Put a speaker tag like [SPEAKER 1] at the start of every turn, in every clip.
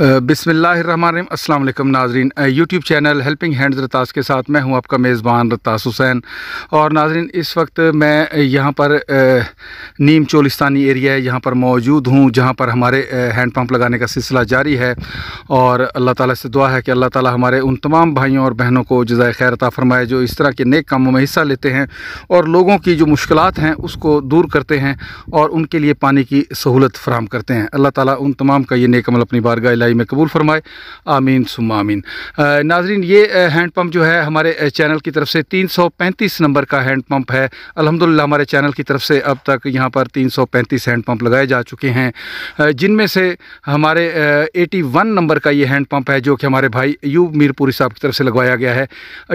[SPEAKER 1] अस्सलाम असल नाजरीन यूट्यूब चैनल हेल्पिंग हैंड्स रतास के साथ मैं हूं आपका मेज़बान रतास हुसैन और नाजरीन इस वक्त मैं यहां पर नीम चोलिस्तानी एरिया है यहां पर मौजूद हूं जहां पर हमारे हैंड लगाने का सिलसिला जारी है और अल्लाह ताला से दुआ है कि अल्लाह ताला हमारे उन तमाम भाइयों और बहनों को जजाय खैरता फरमाए जो इस तरह के नेक कामों में हिस्सा लेते हैं और लोगों की जो मुश्किल हैं उसको दूर करते हैं और उनके लिए पानी की सहूलत फ्राहम करते हैं अल्लाह ताली उन तमाम का ये नेकमल अपनी बारगा भलाई में कबूल फरमाए आमीन सुम आमीन नाजरीन ये हैंड पम्प जो है हमारे चैनल की तरफ से तीन सौ पैंतीस नंबर का हैंड पम्प है अलहमदिल्ला हमारे चैनल की तरफ से अब तक यहाँ पर तीन सौ पैंतीस हैंड पम्प लगाए जा चुके हैं जिनमें से हमारे एटी वन नंबर का ये हैंड पम्प है जो कि हमारे भाई अयूब मीरपुरी साहब की तरफ से लगवाया गया है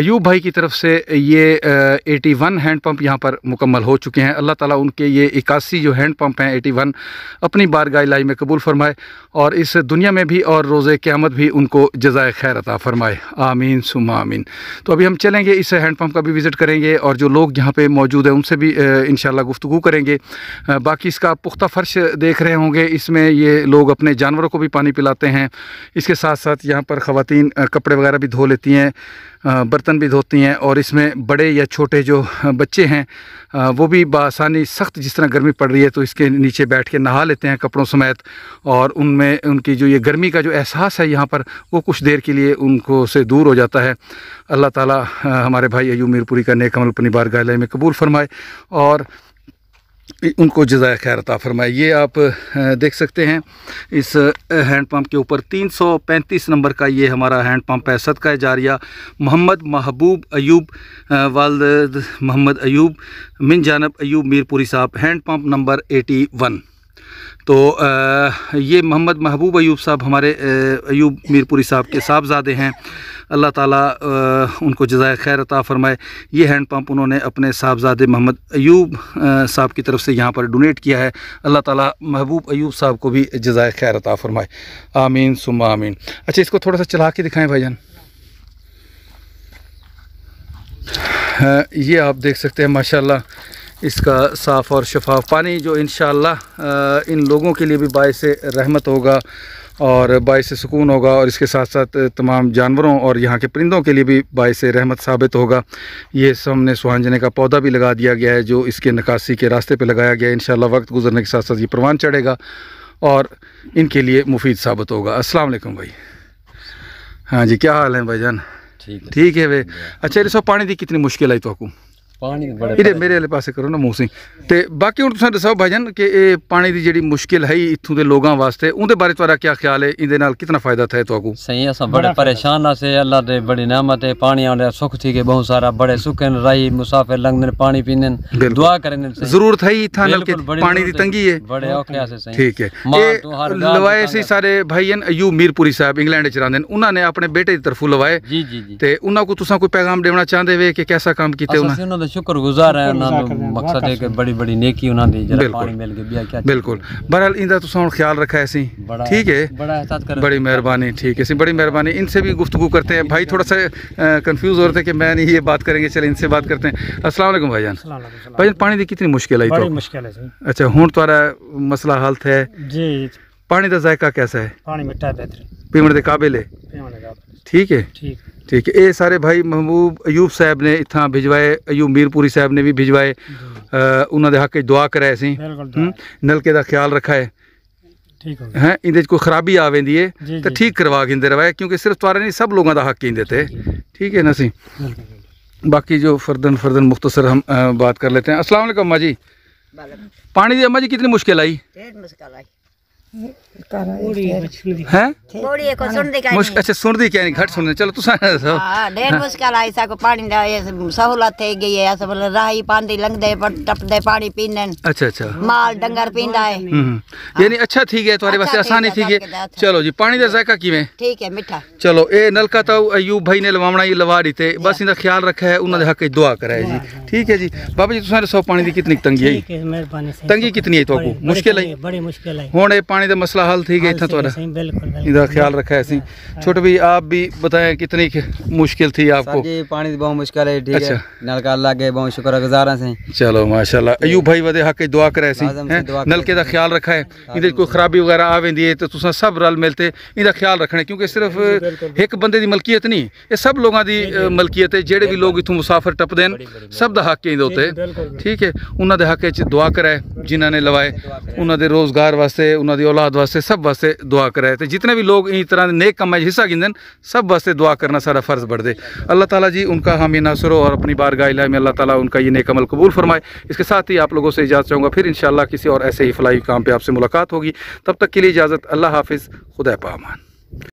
[SPEAKER 1] अयूब भाई की तरफ से ये एटी वन हैंड पम्प यहाँ पर मुकम्मल हो चुके हैं अल्लाह ताली उनके ये इक्यासी जो हैंड पम्प हैं एटी वन अपनी बार लाई में कबूल फरमाए और इस दुनिया में भी भी और रोज़ क़्यामत भी उनको जजाय खैर अता फ़रमाए आमीन सुम आमीन तो अभी हम चलेंगे इस हैंडपम्प का भी विज़िट करेंगे और जो लोग यहाँ पर मौजूद हैं उनसे भी इन गुफ्तु करेंगे बाकी इसका पुख्ता फ़र्श देख रहे होंगे इसमें ये लोग अपने जानवरों को भी पानी पिलाते हैं इसके साथ साथ यहाँ पर ख़वान कपड़े वगैरह भी धो लेती हैं बर्तन भी धोती हैं और इसमें बड़े या छोटे जो बच्चे हैं वो भी बासानी सख्त जिस तरह गर्मी पड़ रही है तो इसके नीचे बैठ के नहा लेते हैं कपड़ों समेत और उनमें उनकी जो ये गर्मी कमी का जो एहसास है यहाँ पर वो कुछ देर के लिए उनको से दूर हो जाता है अल्लाह ताला हमारे भाई अयू मीरपुरी का नेकमल अपनी बारगाह में कबूल फरमाए और उनको जजाय खैर अता फरमाए ये आप देख सकते हैं इस हैंड पंप के ऊपर 335 नंबर का ये हमारा हैंड पंप है सदका जारिया मोहम्मद महबूब अयूब वालद मोहम्मद अयूब मिन जानब अयूब मीरपुरी साहब हैंड पंप नंबर 81 तो आ, ये मोहम्मद महबूब अयूब साहब हमारे अयूब मीरपुरी साहब के साहबजादे हैं अल्लाह ताला आ, उनको जजाय खैर अता फ़रमाए ये हैंड पंप उन्होंने अपने साहबजादे मोहम्मद अयूब साहब की तरफ से यहाँ पर डोनेट किया है अल्लाह ताला महबूब अयूब साहब को भी जजाय खैर अता फ़रमाए आमीन सुमा आमीन अच्छा इसको थोड़ा सा चला के दिखाएँ भाई ये आप देख सकते हैं माशाल्लाह इसका साफ़ और शफाफ पानी जो इन इन लोगों के लिए भी बायस रहमत होगा और बायस सुकून होगा और इसके साथ साथ तमाम जानवरों और यहाँ के परिंदों के लिए भी बायस रहमत साबित होगा ये सामने सुहांजने का पौधा भी लगा दिया गया है जो इसके निकासी के रास्ते पर लगाया गया है इन वक्त गुजरने के साथ साथ ये परवान चढ़ेगा और इनके लिए मुफीद साबित होगा असलम भाई हाँ जी क्या हाल है जान ठीक है ठीक है भाई अच्छा ये पानी दी कितनी मुश्किल आई तो ਪਾਣੀ ਬੜਾ ਇਹਦੇ ਮੇਰੇ ਵਾਲੇ ਪਾਸੇ ਕਰੋ ਨਾ ਮੂੰਹ ਸੀ ਤੇ ਬਾਕੀ ਹੁਣ ਤੁਸੀਂ ਦੱਸੋ ਭਾਈਜਾਨ ਕਿ ਇਹ ਪਾਣੀ ਦੀ ਜਿਹੜੀ ਮੁਸ਼ਕਿਲ ਹੈ ਇੱਥੋਂ ਦੇ ਲੋਕਾਂ ਵਾਸਤੇ ਉਹਦੇ ਬਾਰੇ ਤੁਹਾਡਾ ਕੀ ਖਿਆਲ ਹੈ ਇਹਦੇ ਨਾਲ ਕਿੰਨਾ ਫਾਇਦਾ ਹੈ ਤੁਹਾਨੂੰ ਸਹੀ ਅਸਾਂ ਬੜੇ ਪਰੇਸ਼ਾਨ ਆ ਸੇ ਅੱਲਾ ਦੇ ਬੜੀ ਨਿਆਮਤ ਹੈ ਪਾਣੀ ਆਉਂਦਾ ਸੁੱਖ ਥੀ ਕੇ ਬਹੁਤ ਸਾਰਾ ਬੜੇ ਸੁੱਕਨ ਰਾਈ ਮੁਸਾਫਿਰ ਲੰਗਨ ਪਾਣੀ ਪੀਨਨ ਦੁਆ ਕਰਨ ਜ਼ਰੂਰਤ ਹੈ ਇਥਾਂ ਨਾਲ ਕਿ ਪਾਣੀ ਦੀ ਤੰਗੀ ਹੈ ਬੜੇ ਔਖੇ ਆ ਸੇ ਸਹੀ ਠੀਕ ਹੈ ਲਵਾਏ ਸੀ ਸਾਰੇ ਭਾਈਨ ਅਯੂਬ ਮੀਰਪੁਰੀ ਸਾਹਿਬ ਇੰਗਲੈਂਡ ਚ ਰਹਿੰਦੇ ਨੇ ਉਹਨਾਂ ਨੇ ਆਪਣੇ ਬੇਟੇ ਦੀ ਤਰਫੋਂ ਲਵਾਏ ਜੀ ਜੀ ਤੇ ਉਹਨਾਂ ਕੋ ਤੁਸੀਂ ਕੋਈ ਪੈਗਾਮ ਦੇਣਾ ਚਾਹੁੰਦੇ ਵੇ ਕਿ ਕਿਹਦਾ ਕੰਮ ਕੀਤਾ ਉਹਨਾਂ ਦਾ ਸ਼ੁਕਰਗੁਜ਼ਾਰ ਹਾਂ ਉਹਨਾਂ ਨੂੰ ਮਕਸਦ ਹੈ ਕਿ ਬੜੀ ਬੜੀ ਨੇਕੀ ਉਹਨਾਂ ਦੀ ਜਿਹੜਾ ਪਾਣੀ ਮਿਲ ਗਿਆ ਬਿਆ ਕਿਆ ਬਿਲਕੁਲ ਬਹਰਹਾਲ ਇਹਦਾ ਤੁਸੀਂ ठीक है बड़ा एहसास कर बड़ी मेहरबानी ठीक है सी बड़ी मेहरबानी इनसे भी गुफ्तु करते हैं भाई थोड़ा सा कंफ्यूज हो रहे थे कि मैं नहीं ये बात करेंगे चले इनसे बात करते हैं अस्सलाम वालेकुम भाईजान भाईजान पानी की कितनी मुश्किल आई तो मुश्किल है अच्छा हूँ तुरा मसला हालत है जी पानी का जायका कैसा है पानी मिठा बेहतर पीने के काबिल है ठीक है ठीक है ਠੀਕ ਇਹ ਸਾਰੇ ਭਾਈ ਮਹਬੂਬ ਅਯੂਬ ਸਾਹਿਬ ਨੇ ਇੱਥਾਂ ਭਿਜਵਾਏ ਅਯੂਬ ਮੀਰਪੁਰੀ ਸਾਹਿਬ ਨੇ ਵੀ ਭਿਜਵਾਏ ਉਹਨਾਂ ਦੇ ਹੱਕ ਵਿੱਚ ਦੁਆ ਕਰਾਏ ਸੀ ਨਲਕੇ ਦਾ ਖਿਆਲ ਰੱਖਾ ਹੈ ਠੀਕ ਹੋ ਹੈ ਇਹਦੇ ਵਿੱਚ ਕੋਈ ਖਰਾਬੀ ਆ ਵੈਂਦੀ ਹੈ ਤਾਂ ਠੀਕ ਕਰਵਾ ਗਿੰਦੇ ਰਵਾਏ ਕਿਉਂਕਿ ਸਿਰਫ ਤੁਹਾਰੇ ਨਹੀਂ ਸਭ ਲੋਕਾਂ ਦਾ ਹੱਕ ਹੀ ਦੇਤੇ ठीक है ना सी बाकी जो फर्दन फर्दन मुख्तसर हम आ, बात कर लेते हैं अस्सलाम वालेकुम अम्मा जी पानी दी अम्मा जी कितनी मुश्किल आई मुश्किल आई चलो जी पानी चलो ए नलका तो अयूब भाई ने लवावणा लवा दी बस इनका ख्याल रखा है उन्होंने हक दुआ कराए जी हाँ। ठीक है जी बाबा जी तुम पानी की कितनी तंगी है तंगी कितनी आई तो मुश्किल है बड़ी मुश्किल है पानी का मसला हल थी गया था ख्याल रखा है हाँ, हाँ। छोटे भी आप भी बताएं कितनी मुश्किल थी आपको पानी बहुत मुश्किल है ठीक है अच्छा। नल अल्लाह के बहुत शुक्र गुजार हैं चलो माशाल्लाह अयूब भाई वदे हक दुआ करे ऐसी नल के ख्याल रखा है इधर कोई खराबी वगैरह आ वेंदी है तो तुसा सब रल मिलते इनका ख्याल रखना क्योंकि सिर्फ हाँ एक बंदे की मलकियत नहीं ये सब लोगों की मलकियत है जेडे भी लोग इतों मुसाफिर टपते सब का हक इन उत्ते ठीक है उन्होंने हक दुआ कराए जिन्होंने लवाए उन्होंने रोज़गार वास्ते उन्होंने औलाद वास्ते सब वास्ते दुआ कराए तो जितने भी लोग इन तरह नेक कम हिस्सा गिंदन सब वास्ते दुआ करना सारा फ़र्ज़ बढ़ दे अल्लाह ताला जी उनका हामी नासर और अपनी बार गाह में अल्लाह ताला उनका ये नेक अमल कबूल फरमाए इसके साथ ही आप लोगों से इजाज़त चाहूँगा फिर इन किसी और ऐसे ही फलाही काम पर आपसे मुलाकात होगी तब तक के लिए इजाज़त अल्लाह हाफिज़ खुदा पामान